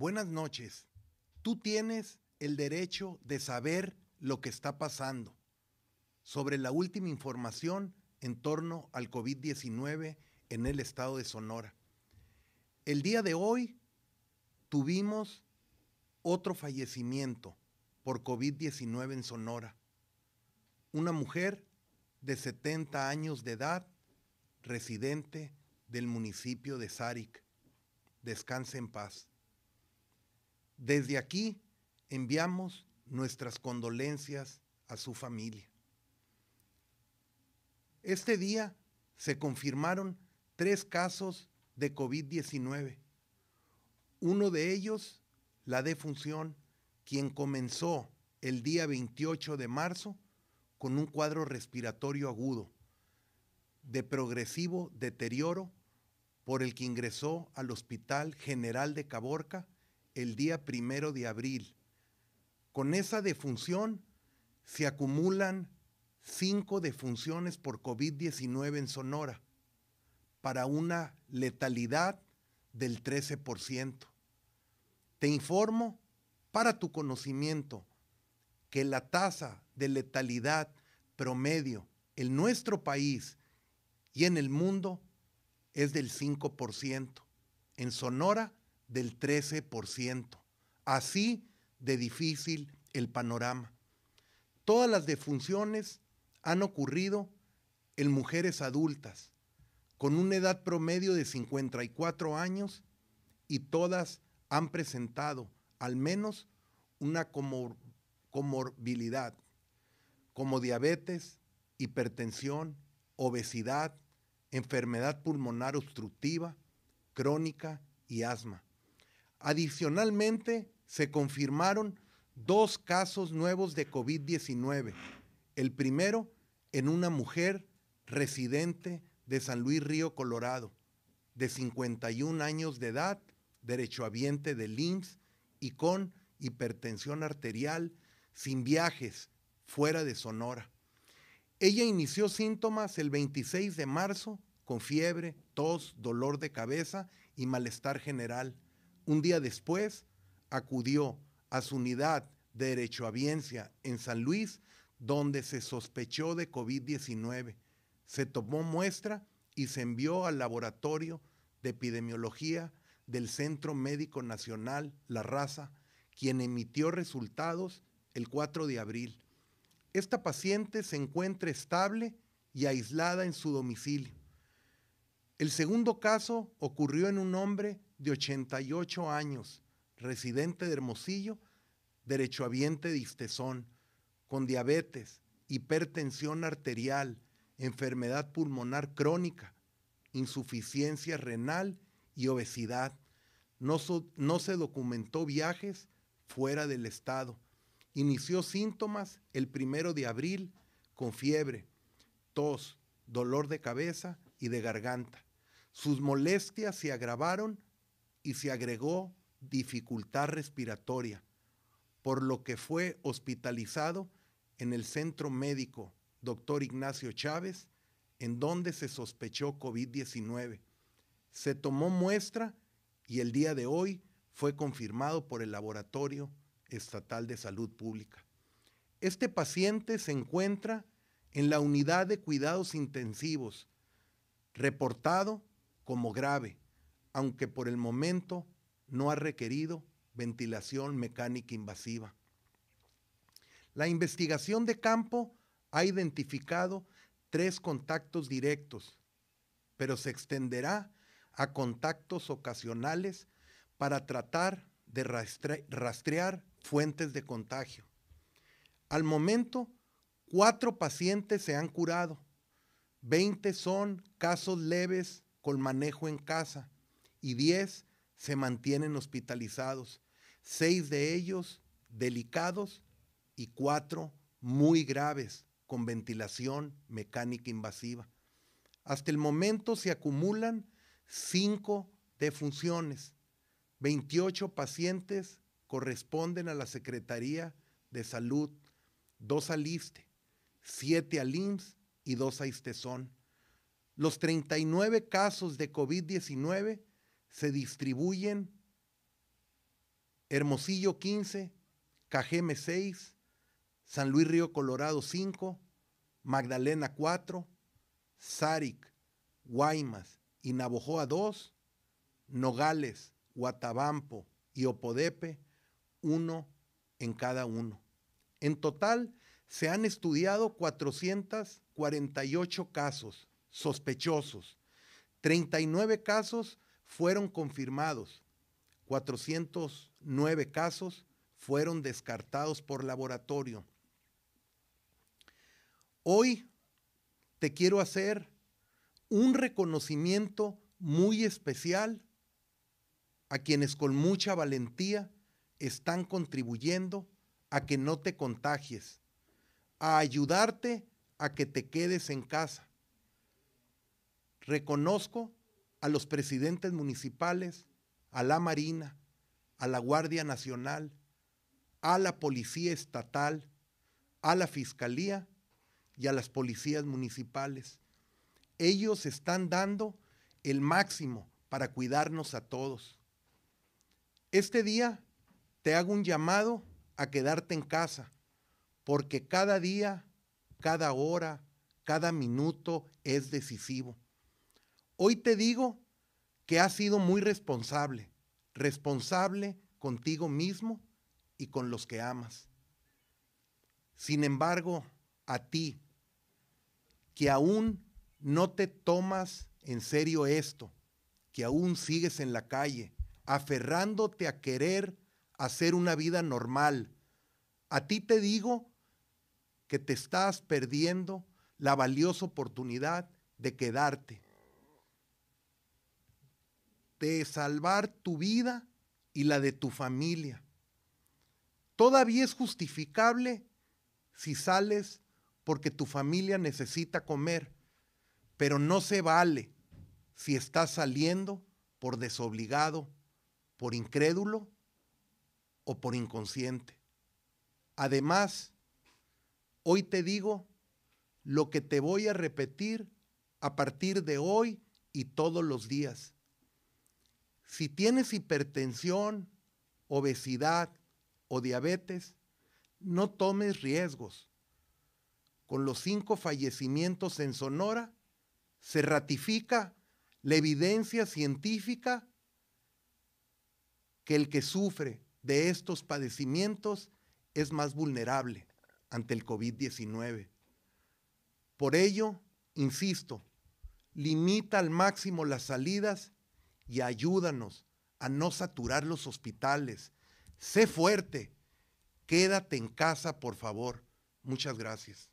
buenas noches, tú tienes el derecho de saber lo que está pasando sobre la última información en torno al COVID-19 en el estado de Sonora. El día de hoy tuvimos otro fallecimiento por COVID-19 en Sonora. Una mujer de 70 años de edad, residente del municipio de Saric, Descanse en paz. Desde aquí enviamos nuestras condolencias a su familia. Este día se confirmaron tres casos de COVID-19. Uno de ellos, la defunción, quien comenzó el día 28 de marzo con un cuadro respiratorio agudo de progresivo deterioro por el que ingresó al Hospital General de Caborca el día primero de abril. Con esa defunción se acumulan cinco defunciones por COVID-19 en Sonora, para una letalidad del 13%. Te informo, para tu conocimiento, que la tasa de letalidad promedio en nuestro país y en el mundo es del 5%. En Sonora del 13%. Así de difícil el panorama. Todas las defunciones han ocurrido en mujeres adultas, con una edad promedio de 54 años, y todas han presentado al menos una comorbilidad, como diabetes, hipertensión, obesidad, enfermedad pulmonar obstructiva, crónica y asma. Adicionalmente, se confirmaron dos casos nuevos de COVID-19. El primero en una mujer residente de San Luis Río, Colorado, de 51 años de edad, derechohabiente del IMSS y con hipertensión arterial, sin viajes, fuera de Sonora. Ella inició síntomas el 26 de marzo con fiebre, tos, dolor de cabeza y malestar general. Un día después acudió a su unidad de derecho derechohabiencia en San Luis, donde se sospechó de COVID-19. Se tomó muestra y se envió al laboratorio de epidemiología del Centro Médico Nacional La Raza, quien emitió resultados el 4 de abril. Esta paciente se encuentra estable y aislada en su domicilio. El segundo caso ocurrió en un hombre de 88 años, residente de Hermosillo, derechohabiente de Istezón, con diabetes, hipertensión arterial, enfermedad pulmonar crónica, insuficiencia renal y obesidad. No, no, se documentó viajes fuera del estado. Inició síntomas el primero de abril con fiebre, tos, dolor de cabeza y de garganta. Sus molestias se agravaron y se agregó dificultad respiratoria, por lo que fue hospitalizado en el centro médico Dr. Ignacio Chávez, en donde se sospechó COVID-19. Se tomó muestra y el día de hoy fue confirmado por el Laboratorio Estatal de Salud Pública. Este paciente se encuentra en la unidad de cuidados intensivos, reportado como grave aunque por el momento no ha requerido ventilación mecánica invasiva. La investigación de campo ha identificado tres contactos directos, pero se extenderá a contactos ocasionales para tratar de rastrear fuentes de contagio. Al momento, cuatro pacientes se han curado, 20 son casos leves con manejo en casa y 10 se mantienen hospitalizados, seis de ellos delicados y cuatro muy graves con ventilación mecánica invasiva. Hasta el momento se acumulan cinco defunciones. 28 pacientes corresponden a la Secretaría de Salud, dos al ISTE, siete al IMSS y dos a ISTESON. Los 39 casos de COVID-19 se distribuyen Hermosillo 15, Cajeme 6, San Luis Río Colorado 5, Magdalena 4, Zaric, Guaymas y Navojoa 2, Nogales, Guatabampo y Opodepe, uno en cada uno. En total, se han estudiado 448 casos sospechosos, 39 casos fueron confirmados, 409 casos fueron descartados por laboratorio. Hoy te quiero hacer un reconocimiento muy especial a quienes con mucha valentía están contribuyendo a que no te contagies, a ayudarte a que te quedes en casa. Reconozco a los presidentes municipales, a la Marina, a la Guardia Nacional, a la Policía Estatal, a la Fiscalía y a las policías municipales. Ellos están dando el máximo para cuidarnos a todos. Este día te hago un llamado a quedarte en casa, porque cada día, cada hora, cada minuto es decisivo. Hoy te digo que has sido muy responsable, responsable contigo mismo y con los que amas. Sin embargo, a ti, que aún no te tomas en serio esto, que aún sigues en la calle, aferrándote a querer hacer una vida normal, a ti te digo que te estás perdiendo la valiosa oportunidad de quedarte de salvar tu vida y la de tu familia. Todavía es justificable si sales porque tu familia necesita comer, pero no se vale si estás saliendo por desobligado, por incrédulo o por inconsciente. Además, hoy te digo lo que te voy a repetir a partir de hoy y todos los días. Si tienes hipertensión, obesidad o diabetes, no tomes riesgos. Con los cinco fallecimientos en Sonora, se ratifica la evidencia científica que el que sufre de estos padecimientos es más vulnerable ante el COVID-19. Por ello, insisto, limita al máximo las salidas y ayúdanos a no saturar los hospitales. Sé fuerte. Quédate en casa, por favor. Muchas gracias.